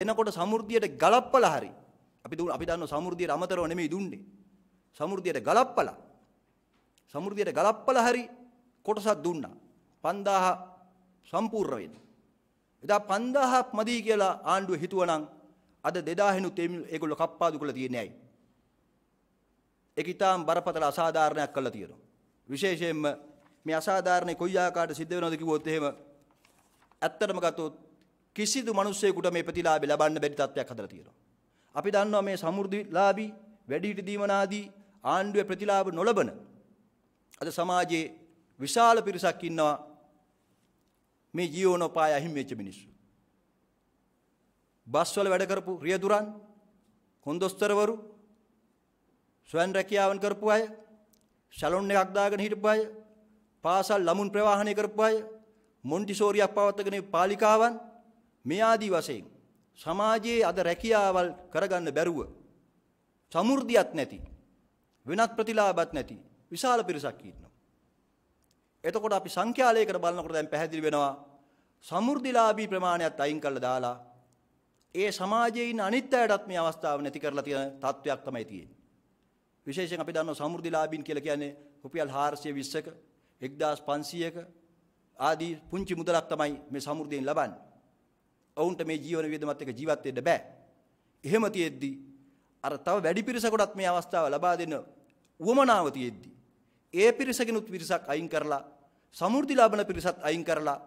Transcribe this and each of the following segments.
එනකොට සමෘද්ධියට ගලප්පලා හරි. අපි දුන්න අපි දන්නවා සමෘද්ධියට අමතරව නෙමෙයි දුන්නේ. සමෘද්ධියට ගලප්පලා. සමෘද්ධියට ගලප්පලා හරි කොටසක් දුන්නා. 5000 සම්පූර්ණ වෙන්න. එදා 5000ක් මදි කියලා ආණ්ඩුව හිතුවනම් අද 2000 නුත් ඒගොල්ලෝ කප්පාදු කරලා තියන්නේ ඇයි? ඒක ඊටාම් බරපතල අසාධාරණයක් කරලා තියෙනවා. විශේෂයෙන්ම මේ අසාධාරණේ කොයි ආකාරයට සිද්ධ වෙනවද කිව්වොත් එහෙම ඇත්තටම ගත්තොත් කිසිදු මිනිස්සෙකුට මේ ප්‍රතිලාභය ලබන්න බැරි තත්ත්වයක් හදලා තියෙනවා. අපි දන්නවා මේ සමෘද්ධිලාභී, වැඩිහිටි දීමනාදී ආණ්ඩුවේ ප්‍රතිලාභ නොලබන අද සමාජයේ විශාල පිරිසක් ඉන්නවා මේ ජීවනෝපාය අහිමි වෙච්ච මිනිස්සු. බස් වල වැඩ කරපු රියදුරන්, කොන්දොස්තරවරු, ස්වයං රැකියාවන් කරපු අය, සැලොන් එකක් දාගෙන හිටපු අය, පාසල් ළමුන් ප්‍රවාහනය කරපු අය, මොන්ටිසෝරියක් පවත්වගෙන පාලිකාවන් මේ ආදී වශයෙන් සමාජයේ අද රැකියාවල් කරගන්න බැරුව සමෘද්ධියක් නැති වෙනත් ප්‍රතිලාභයක් නැති විශාල පිරිසක් ඉන්නවා. එතකොට අපි සංඛ්‍යාලයකට බලනකොට දැන් පැහැදිලි වෙනවා සමෘද්ධිලාභී ප්‍රමාණයත් අයින් කරලා දාලා ඒ සමාජයේ ඉන්න අනිත් අයටත් මේ අවස්ථාව නැති කරලා තියෙන තත්වයක් තමයි තියෙන්නේ. විශේෂයෙන් අපි දන්නවා සමෘද්ධිලාභීන් කියලා කියන්නේ රුපියල් 420ක 1500ක ආදී පුංචි මුදලක් තමයි මේ සමෘද්ධියෙන් ලබන්නේ. ඔවුන්ට මේ ජීවන වියදමත් එක්ක ජීවත් වෙන්න බෑ. එහෙම තියෙද්දි අර තව වැඩි පිරිසකටත් මේ අවස්ථාව ලබා දෙන උවමනාව තියෙද්දි ඒ පිරිසකිනුත් පිරිසක් අයින් කරලා සමෘද්ධි ලබන පිරිසත් අයින් කරලා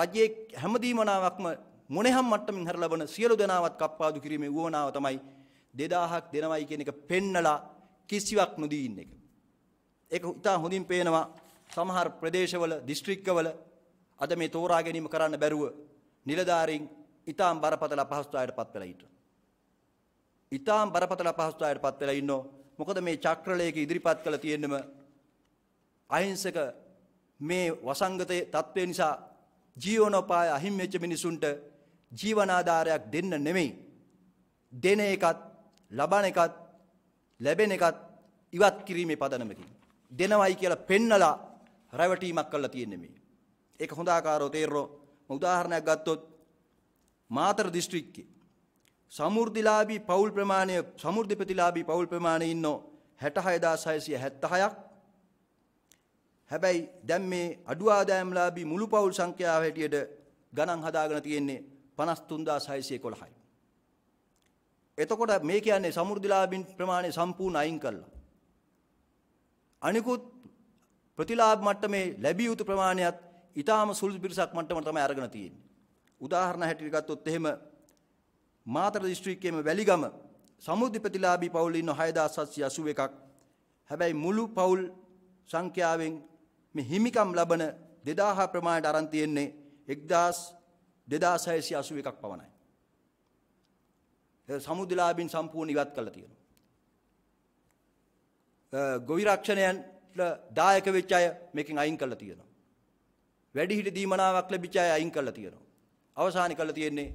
රජයේ හැම දීමනාවක්ම මොනෙහම් මට්ටමින් හර ලබන සියලු දෙනාවත් කප්පාදු කිරීමේ උවමනාව තමයි 2000ක් දෙනවයි කියන එක පෙන්නලා කිසිවක් නොදී ඉන්න එක. ඒක ඉතා හොඳින් පේනවා සමහර ප්‍රදේශවල දිස්ත්‍රික්කවල අද මේ තෝරා ගැනීම කරන්න බැරුව නිලධාරීන් ඊටාම් බරපතල අපහසුතාවයට පත් වෙලා ඉන්නවා. ඊටාම් බරපතල අපහසුතාවයට පත් වෙලා ඉන්නෝ. මොකද මේ චක්‍රලයක ඉදිරිපත් කළ තියෙන්නම අහිංසක මේ වසංගතයේ තත්ත්වය නිසා ජීවනෝපාය අහිමි වෙච්ච මිනිසුන්ට ජීවනාධාරයක් දෙන්න නෙමෙයි. දෙන එකත් ලබන එකත් ලැබෙන එකත් ඉවත් කිරීමේ පදනමකින් දෙනවයි කියලා පෙන්නලා රැවටීමක් කරලා තියෙන්නේ මේ. ඒක හොඳ ආකාරව තේරෙරෝ. උදාහරණයක් ගත්තොත් මාතර දිස්ත්‍රික්කේ සමෘද්ධිලාභී පවුල් ප්‍රමාණය සමෘද්ධි ප්‍රතිලාභී පවුල් ප්‍රමාණය ඉන්නෝ 66676ක් හැබැයි දැන් මේ අඩු ආදායම්ලාභී මුළු පවුල් සංඛ්‍යාව හැටියට ගණන් හදාගෙන තියෙන්නේ 53611යි. එතකොට මේ කියන්නේ සමෘද්ධිලාභින් ප්‍රමාණය සම්පූර්ණ අයින් කළා. අනිකුත් ප්‍රතිලාභ මට්ටමේ ලැබිය යුතු ප්‍රමාණයත් ඊටාම සුළු පිරිසක් මට්ටමට තමයි අරගෙන තියෙන්නේ. උදාහරණ හැටියට ගත්තොත් එහෙම මාතර දිස්ත්‍රික්කයේම වැලිගම සමෘද්ධි ප්‍රතිලාභී පවුල් ඉන්න 6781ක් හැබැයි මුළු පවුල් සංඛ්‍යාවෙන් මේ හිමිකම් ලබන 2000 ප්‍රමාණයට අරන් තියෙන්නේ 2681ක් පමණයි. ඒ සමුදිලාභින් සම්පූර්ණ ඉවත් කරලා තියෙනවා. ගොවි රක්ෂණයන්ට දායක වෙච්ච අය මේකෙන් අයින් කරලා තියෙනවා. වැඩිහිටි දීමනාවක් ලැබිච්ච අය අයින් කරලා තියෙනවා. අවසානයේ කළ තියෙන්නේ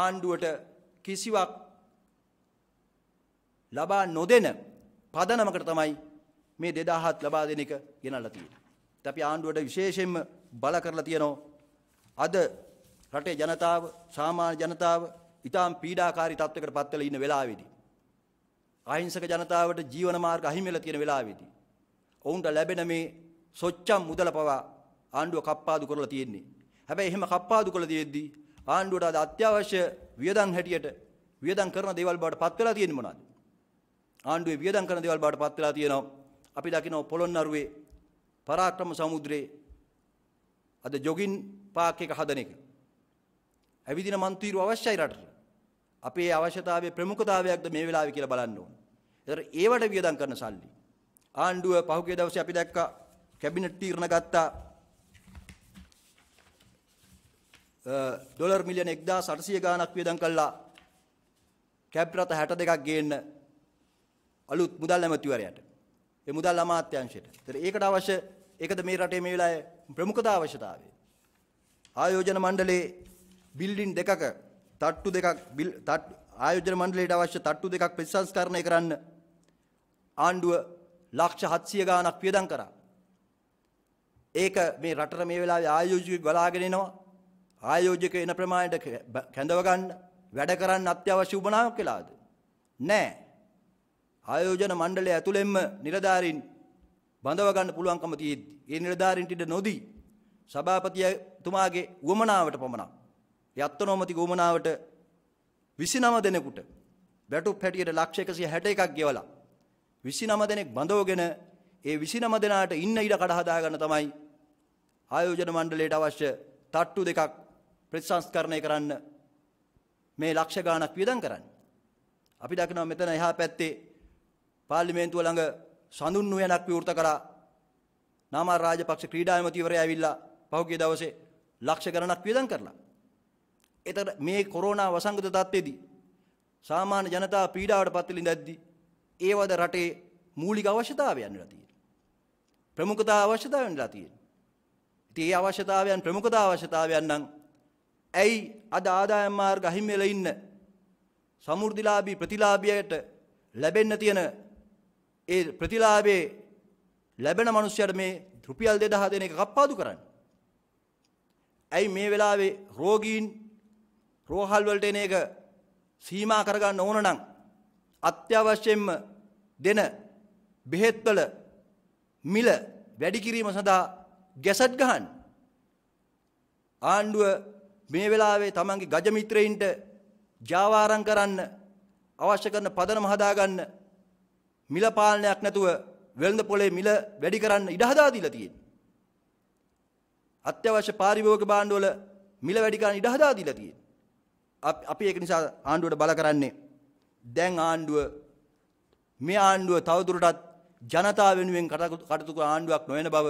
ආණ්ඩුවට කිසිවක් ලබා නොදෙන පදනමකට තමයි මේ 2007 ලබා දෙන එක ගෙනල්ලා තියෙන්නේ. ඒත් අපි ආණ්ඩුවට විශේෂයෙන්ම බල කරලා තියෙනවා. අද රටේ ජනතාව, සාමාන්‍ය ජනතාව ඊටාම් පීඩාකාරී තත්වයකට පත් වෙලා ඉන්න වෙලාවේදී අහිංසක ජනතාවට ජීවන මාර්ග අහිමි වෙලා තියෙන වෙලාවේදී ඔවුන්ට ලැබෙන මේ සොච්චම් මුදල පවා ආණ්ඩුව කප්පාදු කරලා තියෙන්නේ. හැබැයි එහෙම කප්පාදු කළ දෙයේදී ආණ්ඩුවට අද අත්‍යවශ්‍ය වියදම් හැටියට වියදම් කරන දේවල් බවට පත් වෙලා තියෙන්නේ මොනවද? ආණ්ඩුවේ වියදම් කරන දේවල් බවට පත් වෙලා තියෙනවා. අපි දකිනවා පොළොන්නරුවේ පරාක්‍රම සමුද්‍රයේ අද ජොගින් පාක් එක හදන එක. ඇවිදින මන්ත්‍රීරු අවශ්‍යයි රටට. අපේ අවශ්‍යතාවයේ ප්‍රමුඛතාවයක්ද මේ වෙලාවේ කියලා බලන්න ඕන. ඒතර ඒවට වියදම් කරන සල්ලි. ආණ්ඩුව පහුගිය දවසේ අපි දැක්කා කැබිනට් තීරණ ගත්තා ඩොලර් මිලියන 1800 ගාණක් වියදම් කළා කැබ් රථ 62ක් ගේන්න අලුත් මුදල් ඇමතිවරයාට ඒ මුදල් අමාත්‍යාංශයට. ඒතර ඒකට අවශ්‍ය ඒකද මේ රටේ මේ වෙලාවේ ප්‍රමුඛතා අවශ්‍යතාවය. ආයෝජන මණ්ඩලයේ බිල්ඩින් දෙකක තට්ටු දෙකක් ආයෝජන මණ්ඩලයට අවශ්‍ය තට්ටු දෙකක් ප්‍රතිසංස්කරණය කරන්න ආණ්ඩුව ලක්ෂ 700 ගාණක් වියදම් කරා. ඒක මේ රටට මේ වෙලාවේ ආයෝජකයෙක් ගලාගෙන එනවා. ආයෝජක එන ප්‍රමාණයට කැඳව ගන්න වැඩ කරන්න අත්‍යවශ්‍ය උපනාවක් කියලාද? නැහැ. ආයෝජන මණ්ඩලය ඇතුළෙන්ම නිලධාරීන් බඳව ගන්න පුළුවන්කම තියෙද්දි ඒ නිලධාරීන්ට ඉඩ නොදී සභාපතිතුමාගේ උවමනාවට පමණක් ඒ අත්නෝමතික උවමනාවට 29 දෙනෙකුට බැටුප් හැටියට ලක්ෂ 161ක් ගෙවලා 29 දෙනෙක් බඳවගෙන ඒ 29 දෙනාට ඉන්න ඉඩ කඩ හදා ගන්න තමයි ආයෝජන මණ්ඩලයට අවශ්‍ය තට්ටු දෙකක් ප්‍රතිසංස්කරණය කරන්න මේ ලක්ෂ ගාණක් වියදම් කරන්න. අපි දකිනවා මෙතන එහා පැත්තේ පාර්ලිමේන්තුව ළඟ සඳුන් නුවණක් විවෘත කරා නාමල් රාජපක්ෂ ක්‍රීඩා ඇමතිවරයා ඇවිල්ලා පහුගිය දවසේ ලක්ෂ ගණනක් වියදම් කරලා. ඒතර මේ කොරෝනා වසංගත තත්ත්වයේදී සාමාන්‍ය ජනතාව පීඩාවට පත් වෙලින්දද්දී ඒවද රටේ මූලික අවශ්‍යතාවයන් වෙලා තියෙනවා. ප්‍රමුඛතා අවශ්‍යතාවයන් වෙලා තියෙනවා. ඉතින් ඒ අවශ්‍යතාවයන් ප්‍රමුඛතා අවශ්‍යතාවයන් නම් ඇයි අද ආදායම් මාර්ග අහිමි වෙලා ඉන්න සමෘද්ධිලාභී ප්‍රතිලාභියට ලැබෙන්න තියෙන ඒ ප්‍රතිලාභේ ලැබෙන මිනිස්සුන්ට මේ රුපියල් 2000 දෙන එක කප්පාදු කරන්නේ. ඇයි මේ වෙලාවේ රෝගීන් රෝහල් වලට එන එක සීමා කරගන්න ඕන නම් අත්‍යවශ්‍යයෙන්ම දෙන බෙහෙත්වල මිල වැඩි කිරීම සඳහා ගැසට් ගහන්න. ආණ්ඩුව මේ වෙලාවේ තමන්ගේ ගජ මිත්‍රයින්ට ජාවාරම් කරන්න අවශ්‍ය කරන පදනම හදාගන්න මිල පාලනයක් නැතුව වෙළඳ පොලේ මිල වැඩි කරන්න ඉඩ හදා දීලා තියෙනවා. අත්‍යවශ්‍ය පාරිභෝගික භාණ්ඩ වල මිල වැඩි කරන්න ඉඩ හදා දීලා තියෙනවා. අපි ඒක නිසා ආණ්ඩුවට බල කරන්නේ දැන් ආණ්ඩුව මේ ආණ්ඩුව තවදුරටත් ජනතාව වෙනුවෙන් කටයුතු ආණ්ඩුවක් නොවන බව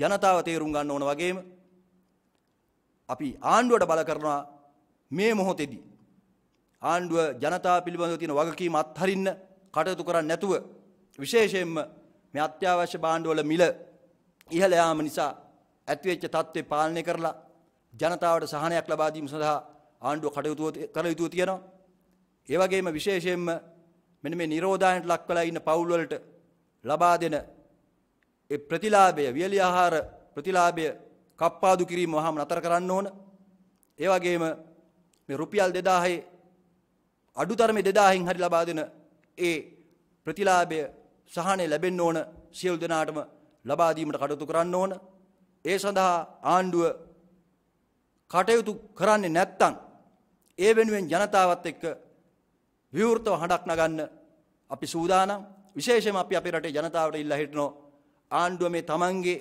ජනතාව තේරුම් ගන්න ඕන වගේම අපි ආණ්ඩුවට බල කරනවා මේ මොහොතේදී. ආණ්ඩුව ජනතාව පිළිබඳව තියෙන වගකීම අත්හරින්න කටයුතු කරන්නේ නැතුව විශේෂයෙන්ම මේ අත්‍යවශ්‍ය භාණ්ඩවල මිල ඉහළ යාම නිසා ඇතිවෙච්ච තත්ත්වේ පාලනය කරලා ජනතාවට සහනයක් ලබා දීම සඳහා ආණ්ඩුව කටයුතු කළ යුතුව තියෙනවා. ඒ වගේම විශේෂයෙන්ම මෙන්න මේ නිරෝධායනට ලක් වෙලා ඉන්න පවුල් වලට ලබා දෙන ඒ ප්‍රතිලාභය, වියලි ආහාර ප්‍රතිලාභය කප්පාදු කිරීම වහාම නතර කරන්න ඕන. ඒ වගේම මේ රුපියල් 2000 අඩුතරමේ 2000න් හරි ලබා දෙන ඒ ප්‍රතිලාභය සහානේ ලැබෙන්න ඕන සියලු දෙනාටම ලබා දීමට කටයුතු කරන්න ඕන. ඒ සඳහා ආණ්ඩුව කටයුතු කරන්නේ නැත්නම් ඒ වෙනුවෙන් ජනතාවත් එක්ක විවෘතව හඬක් නගන්න අපි සූදානම්. විශේෂයෙන්ම අපි අපේ රටේ ජනතාවට ඉල්ලා හිටනෝ ආණ්ඩුව මේ Tamange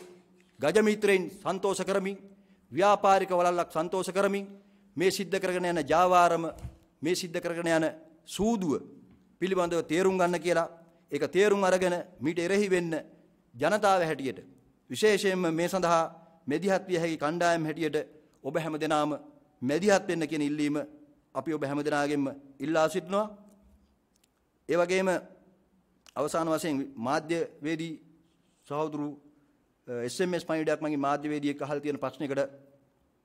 ගජමිත්‍රයින් සන්තෝෂ කරමින් ව්‍යාපාරික වලල්ලක් සන්තෝෂ කරමින් මේ සිද්ධ කරගෙන යන ජාවාරම මේ සිද්ධ කරගෙන යන සූදුව පිළිබඳව තේරුම් ගන්න කියලා ඒක තේරුම් අරගෙන මීට එරෙහි වෙන්න ජනතාව හැටියට විශේෂයෙන්ම මේ සඳහා මෙදිහත් විය හැකි කණ්ඩායම් හැටියට ඔබ හැම දෙනාම මෙදිහත් වෙන්න කියන ඉල්ලීම අපි ඔබ හැම දෙනාගෙන්ම ඉල්ලා සිටිනවා ඒ වගේම අවසාන වශයෙන් මාධ්‍ය වේදී සහෝදරු SMS පණිවිඩයක් මගේ මාධ්‍යවේදියෙක් අහලා තියෙන ප්‍රශ්නයකට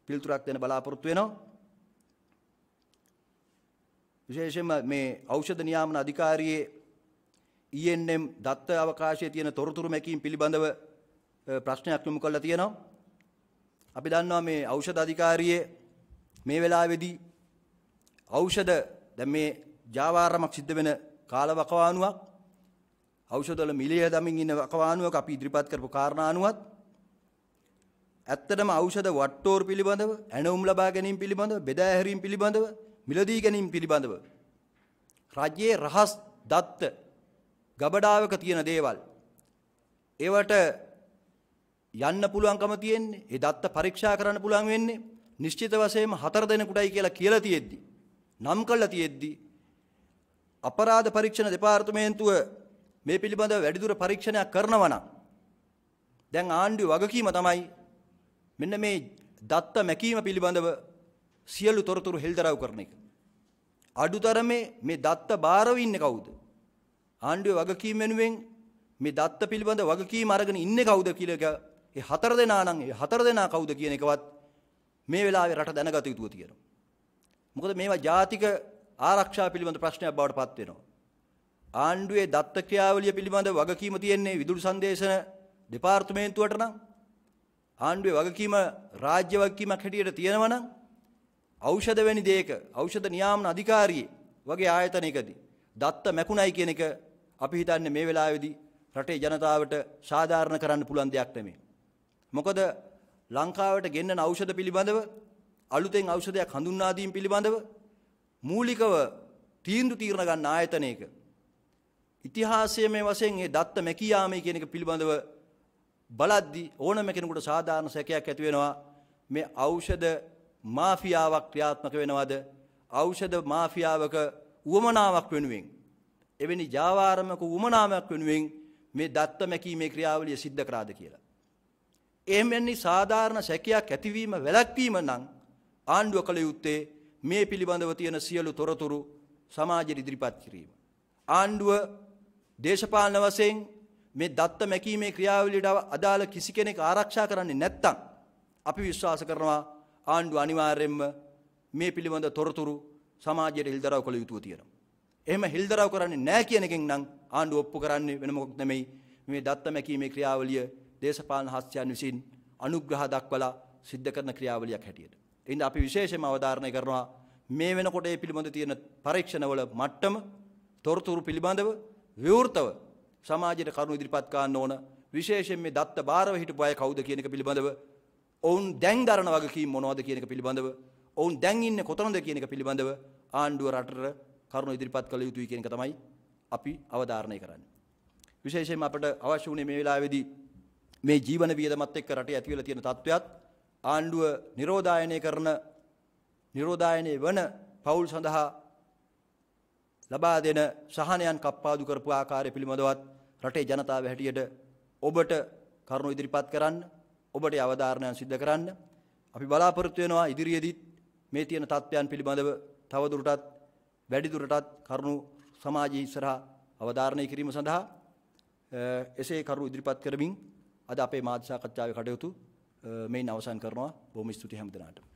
පිළිතුරක් දෙන්න බලාපොරොත්තු වෙනවා. විශේෂයෙන්ම මේ ඖෂධ නියාමන අධිකාරියේ ENM දත්ත අවකාශයේ තියෙන තොරතුරු මැකීම් පිළිබඳව ප්‍රශ්නයක් යොමු කරලා තියෙනවා. අපි දන්නවා මේ ඖෂධ අධිකාරියේ මේ වෙලාවේදී ඖෂධ දැන් මේ ජාවාරමක් සිද්ධ වෙන කාලවකවානුවක් ඖෂධවල මිලිය දමින් ඉන්න කවානුවක අපි ඉදිරිපත් කරපු කාරණානුවත් ඇත්තටම ඖෂධ වට්ටෝරු පිළිබඳව ඇණවුම් ලබා ගැනීම පිළිබඳව බෙදා හැරීම පිළිබඳව මිලදී ගැනීම පිළිබඳව රජයේ රහස් දත්ත ගබඩාවක තියෙන දේවල් ඒවට යන්න පුළුවන්කම තියෙන්නේ ඒ දත්ත පරීක්ෂා කරන්න පුළුවන් වෙන්නේ නිශ්චිත වශයෙන්ම හතර දෙනෙකුටයි කියලා කියලා තියෙද්දි නම් කළා තියෙද්දි අපරාධ පරීක්ෂණ දෙපාර්තමේන්තුව මේ පිළිබඳව වැඩිදුර පරීක්ෂණයක් කරනවා නම් දැන් ආණ්ඩුවේ වගකීම තමයි මෙන්න මේ දත්ත මැකීම පිළිබඳව සියලු තොරතුරු හෙළිදරව් කරන එක. අඩුතරමේ මේ දත්ත බාරව ඉන්නේ කවුද? ආණ්ඩුවේ වගකීම වෙනුවෙන් මේ දත්ත පිළිබඳ වගකීම අරගෙන ඉන්නේ කවුද කියලා ඒ හතර දෙනා නම් ඒ හතර දෙනා කවුද කියන එකවත් මේ වෙලාවේ රට දැනගත යුතුව තියෙනවා. මොකද මේවා ජාතික ආරක්ෂා පිළිබඳ ප්‍රශ්නයක් බවට පත් වෙනවා. ආණ්ඩුවේ දත්ත ක්‍රියාවලිය පිළිබඳ වගකීම තියෙන්නේ විදුලි සංදේශන දෙපාර්තමේන්තුවට නම් ආණ්ඩුවේ වගකීම රාජ්‍ය වගකීමක් හැටියට තියෙනවා නම් ඖෂධ වැනි දෙයක ඖෂධ නියාමන අධිකාරියේ වගේ ආයතනයකදී දත්ත මැකුණයි කියන එක අපි හිතන්නේ මේ වෙලාවේදී රටේ ජනතාවට සාධාරණ කරන්න පුළුවන් දෙයක් නෙමෙයි. මොකද ලංකාවට ගෙන්නන ඖෂධ පිළිබඳව අලුතෙන් ඖෂධයක් හඳුන්වා දීම පිළිබඳව මූලිකව තීන්දුව තීරණ ගන්න ආයතනයක ඉතිහාසයේ මේ වශයෙන් මේ දත්ත මැකියාමේ කියන එක පිළිබඳව බලද්දී ඕනම කෙනෙකුට සාධාරණ සැකයක් ඇති වෙනවා මේ ඖෂධ මාෆියාවක් ක්‍රියාත්මක වෙනවද ඖෂධ මාෆියාවක උවමනාවක් වෙනුවෙන් එවැනි ජාවාරමක උවමනාවක් වෙනුවෙන් මේ දත්ත මැකීමේ ක්‍රියාවලිය සිද්ධ කරාද කියලා. එහෙම වෙන්නේ සාධාරණ සැකයක් ඇතිවීම වැළැක්වීම නම් ආණ්ඩුව කළ යුත්තේ මේ පිළිබඳව තියෙන සියලු තොරතුරු සමාජයට ඉදිරිපත් කිරීම. ආණ්ඩුව දේශපාලන වශයෙන් මේ දත්ත මැකීමේ ක්‍රියාවලියට අදාළ කිසි කෙනෙක් ආරක්ෂා කරන්නේ නැත්තම් අපි විශ්වාස කරනවා ආණ්ඩුව අනිවාර්යයෙන්ම මේ පිළිබඳ තොරතුරු සමාජයට හෙල්දරව් කළ යුතුව තියෙනවා. එහෙම හෙල්දරව් කරන්නේ නැහැ කියන එකෙන් නම් ආණ්ඩුව ඔප්පු කරන්නේ වෙන මොකක් නෙමෙයි මේ දත්ත මැකීමේ ක්‍රියාවලිය දේශපාලන හස්තයන් විසින් අනුග්‍රහ දක්වලා සිද්ධ කරන ක්‍රියාවලියක් හැටියට. එහෙනම් අපි විශේෂයෙන්ම අවධාරණය කරනවා මේ වෙනකොට මේ පිළිබඳ තියෙන පරීක්ෂණවල මට්ටම තොරතුරු පිළිබඳව විවෘතව සමාජයට කරුණු ඉදිරිපත් කරන්න ඕන විශේෂයෙන් මේ දත්ත බාරව හිටපු අය කවුද කියන එක පිළිබඳව ඔවුන් දැන් දරන වගකීම් මොනවද කියන එක පිළිබඳව ඔවුන් දැන් ඉන්නේ කොතනද කියන එක පිළිබඳව ආණ්ඩුව රටට කරුණු ඉදිරිපත් කළ යුතුයි කියන එක තමයි අපි අවධාරණය කරන්නේ විශේෂයෙන්ම අපට අවශ්‍ය වුණේ මේ වෙලාවේදී මේ ජීවන වියදමත් එක්ක රටේ ඇති වෙලා තියෙන තත්ත්වයක් ආණ්ඩුව නිරෝධායනය කරන නිරෝධායනය වන පවුල් සඳහා ලබා දෙන සහනයන් කප්පාදු කරපු ආකාරය පිළිබඳවත් රටේ ජනතාව හැටියට ඔබට කරුණු ඉදිරිපත් කරන්න ඔබට අවධාරණයන් සිද්ධ කරන්න අපි බලාපොරොත්තු වෙනවා ඉදිරියේදීත් මේ තියෙන තත්ත්වයන් පිළිබඳව තවදුරටත් වැඩිදුරටත් කරුණු සමාජයේ ඉස්සරහා අවධාරණය කිරීම සඳහා එසේ කරුණු ඉදිරිපත් කරමින් අද අපේ මාධ්‍ය සාකච්ඡාවේ කටයුතු මෙයින් අවසන් කරනවා බොහොම ස්තුති හැමදෙනාටම